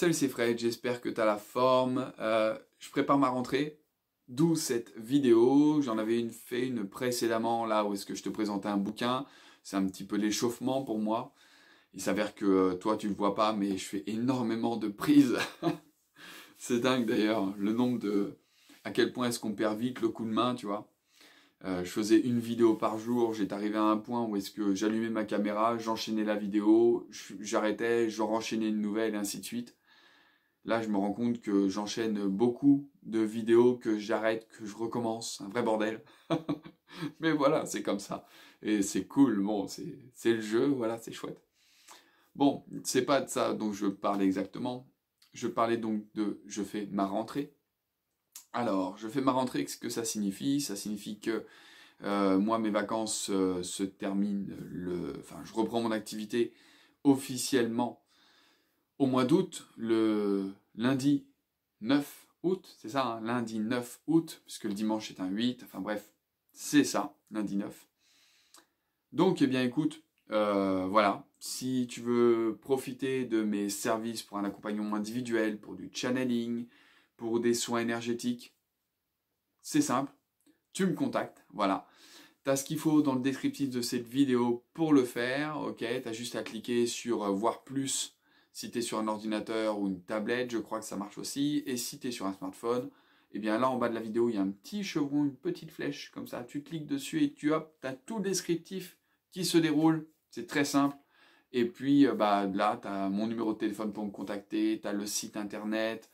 Salut c'est Fred, j'espère que tu as la forme. Euh, je prépare ma rentrée, d'où cette vidéo. J'en avais une, fait une précédemment là où est-ce que je te présentais un bouquin. C'est un petit peu l'échauffement pour moi. Il s'avère que euh, toi tu le vois pas, mais je fais énormément de prises. c'est dingue d'ailleurs, le nombre de... À quel point est-ce qu'on perd vite le coup de main, tu vois euh, je faisais une vidéo par jour, j'étais arrivé à un point où est-ce que j'allumais ma caméra, j'enchaînais la vidéo, j'arrêtais, je renchaînais une nouvelle, et ainsi de suite. Là, je me rends compte que j'enchaîne beaucoup de vidéos que j'arrête, que je recommence, un vrai bordel. Mais voilà, c'est comme ça. Et c'est cool, bon, c'est le jeu, voilà, c'est chouette. Bon, c'est pas de ça dont je parlais exactement. Je parlais donc de je fais ma rentrée. Alors, je fais ma rentrée, qu'est-ce que ça signifie Ça signifie que euh, moi, mes vacances euh, se terminent Enfin, je reprends mon activité officiellement au mois d'août, le lundi 9 août, c'est ça, hein, lundi 9 août, puisque le dimanche est un 8, enfin bref, c'est ça, lundi 9. Donc, eh bien, écoute, euh, voilà, si tu veux profiter de mes services pour un accompagnement individuel, pour du channeling, pour des soins énergétiques, c'est simple, tu me contactes, voilà. Tu as ce qu'il faut dans le descriptif de cette vidéo pour le faire, ok Tu as juste à cliquer sur euh, voir plus si tu es sur un ordinateur ou une tablette, je crois que ça marche aussi. Et si tu es sur un smartphone, eh bien là en bas de la vidéo, il y a un petit chevron, une petite flèche, comme ça, tu cliques dessus et tu hop, as tout le descriptif qui se déroule. C'est très simple. Et puis euh, bah, là, tu as mon numéro de téléphone pour me contacter, tu as le site internet.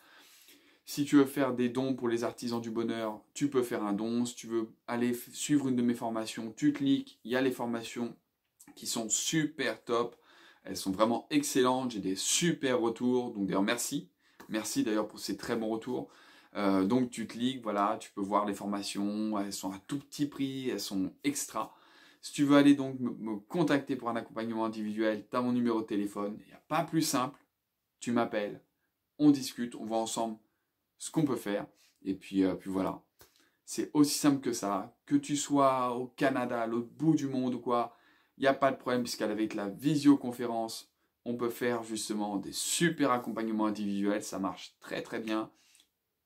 Si tu veux faire des dons pour les artisans du bonheur, tu peux faire un don. Si tu veux aller suivre une de mes formations, tu cliques, il y a les formations qui sont super top. Elles sont vraiment excellentes, j'ai des super retours, donc d'ailleurs merci. Merci d'ailleurs pour ces très bons retours. Euh, donc tu te cliques, voilà, tu peux voir les formations, elles sont à tout petit prix, elles sont extra. Si tu veux aller donc me, contacter pour un accompagnement individuel, tu as mon numéro de téléphone, il n'y a pas plus simple, tu m'appelles, on discute, on voit ensemble ce qu'on peut faire, et puis, euh, puis voilà. C'est aussi simple que ça, que tu sois au Canada, à l'autre bout du monde ou quoi, il n'y a pas de problème puisqu'avec la visioconférence, on peut faire justement des super accompagnements individuels. Ça marche très très bien.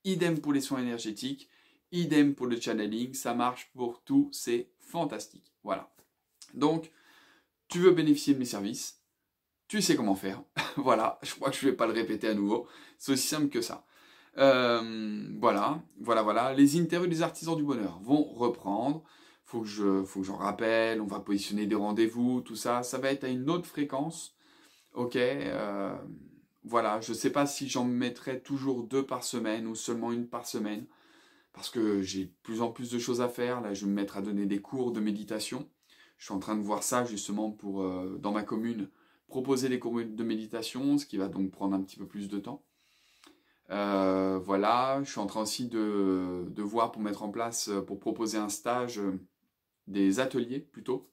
Idem pour les soins énergétiques. Idem pour le channeling. Ça marche pour tout. C'est fantastique. Voilà. Donc, tu veux bénéficier de mes services. Tu sais comment faire. voilà. Je crois que je ne vais pas le répéter à nouveau. C'est aussi simple que ça. Euh, voilà, voilà, voilà. Les interviews des artisans du bonheur vont reprendre faut que je, faut que j'en rappelle, on va positionner des rendez-vous, tout ça, ça va être à une autre fréquence, ok, euh, voilà, je ne sais pas si j'en mettrai toujours deux par semaine ou seulement une par semaine, parce que j'ai de plus en plus de choses à faire, là je vais me mettre à donner des cours de méditation, je suis en train de voir ça justement pour, euh, dans ma commune, proposer des cours de méditation, ce qui va donc prendre un petit peu plus de temps. Euh, voilà, je suis en train aussi de, de voir pour mettre en place, pour proposer un stage des ateliers plutôt.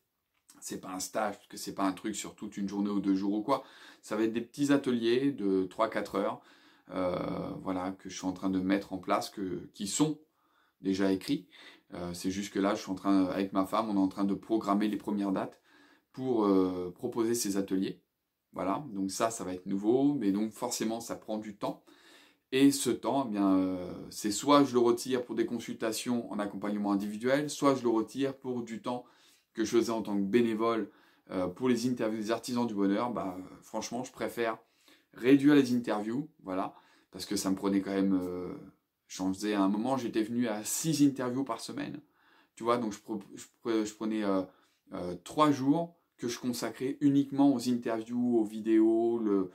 C'est pas un stage, parce que c'est pas un truc sur toute une journée ou deux jours ou quoi. Ça va être des petits ateliers de 3-4 heures, euh, voilà, que je suis en train de mettre en place, que, qui sont déjà écrits. Euh, c'est juste que là, je suis en train, avec ma femme, on est en train de programmer les premières dates pour euh, proposer ces ateliers. Voilà, donc ça, ça va être nouveau, mais donc forcément, ça prend du temps. Et ce temps, eh bien, euh, c'est soit je le retire pour des consultations en accompagnement individuel, soit je le retire pour du temps que je faisais en tant que bénévole euh, pour les interviews des artisans du bonheur. Bah, franchement, je préfère réduire les interviews, voilà, parce que ça me prenait quand même. Euh, j'en faisais à un moment, j'étais venu à six interviews par semaine, tu vois, donc je, prenais 3 jours que je consacrais uniquement aux interviews, aux vidéos, le,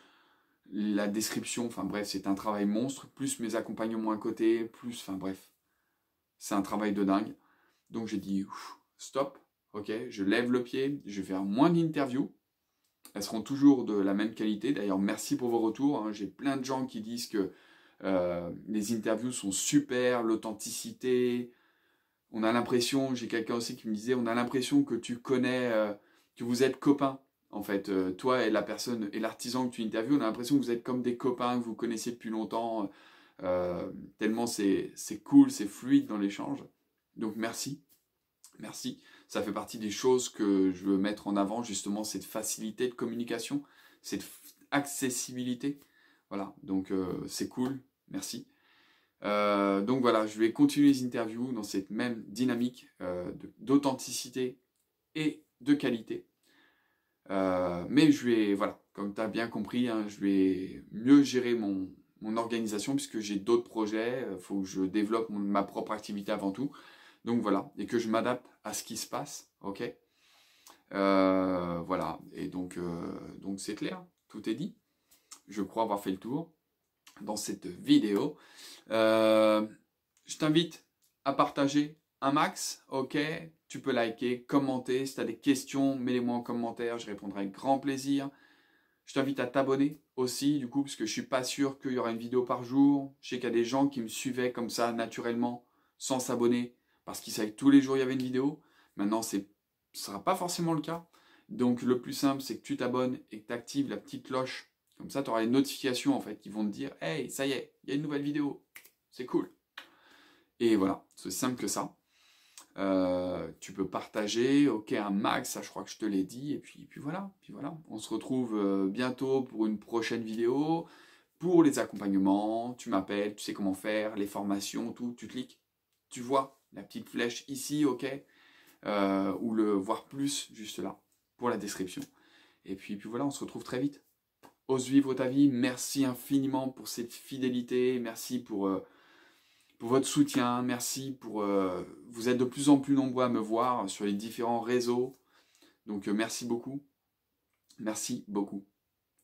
la description, enfin bref, c'est un travail monstre, plus mes accompagnements à côté, plus, enfin bref, c'est un travail de dingue. Donc j'ai dit, stop, ok, je lève le pied, je vais faire moins d'interviews, elles seront toujours de la même qualité. D'ailleurs, merci pour vos retours. Hein. J'ai plein de gens qui disent que euh, les interviews sont super, l'authenticité. On a l'impression, j'ai quelqu'un aussi qui me disait, on a l'impression que tu connais, euh, que vous êtes copains. En fait, euh, toi et la personne et l'artisan que tu interviews, on a l'impression que vous êtes comme des copains que vous connaissez depuis longtemps, euh, tellement c'est cool, c'est fluide dans l'échange. Donc merci, merci. Ça fait partie des choses que je veux mettre en avant, justement, cette facilité de communication, cette accessibilité. Voilà, donc euh, c'est cool, merci. donc voilà, je vais continuer les interviews dans cette même dynamique d'authenticité et de qualité. Euh, mais je vais, voilà, comme tu as bien compris, hein, je vais mieux gérer mon, organisation puisque j'ai d'autres projets, il euh, faut que je développe ma propre activité avant tout. Donc voilà, et que je m'adapte à ce qui se passe, ok euh, Voilà, et donc donc c'est clair, tout est dit. Je crois avoir fait le tour dans cette vidéo. je t'invite à partager un max, ok, tu peux liker, commenter. Si tu as des questions, mets-les-moi en commentaire, je répondrai avec grand plaisir. Je t'invite à t'abonner aussi, du coup, parce que je suis pas sûr qu'il y aura une vidéo par jour. Je sais qu'il y a des gens qui me suivaient comme ça, naturellement, sans s'abonner, parce qu'ils savaient que tous les jours il y avait une vidéo. Maintenant, ce ne sera pas forcément le cas. Donc, le plus simple, c'est que tu t'abonnes et que tu actives la petite cloche. Comme ça, tu auras les notifications, en fait, qui vont te dire « Hey, ça y est, il y a une nouvelle vidéo. C'est cool. » Et voilà, c'est simple que ça. Euh, tu peux partager, ok, un max, ça je crois que je te l'ai dit, et puis, puis voilà, puis voilà. On se retrouve euh, bientôt pour une prochaine vidéo, pour les accompagnements, tu m'appelles, tu sais comment faire, les formations, tout, tu cliques, tu vois la petite flèche ici, ok, euh, ou le voir plus juste là, pour la description. Et puis, puis voilà, on se retrouve très vite. Ose vivre ta vie, merci infiniment pour cette fidélité, merci pour pour votre soutien. Merci pour... Euh, vous êtes de plus en plus nombreux à me voir sur les différents réseaux. Donc euh, merci beaucoup. Merci beaucoup.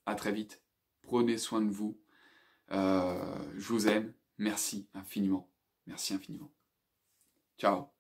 À très vite. Prenez soin de vous. Euh, je vous aime. Merci infiniment. Merci infiniment. Ciao.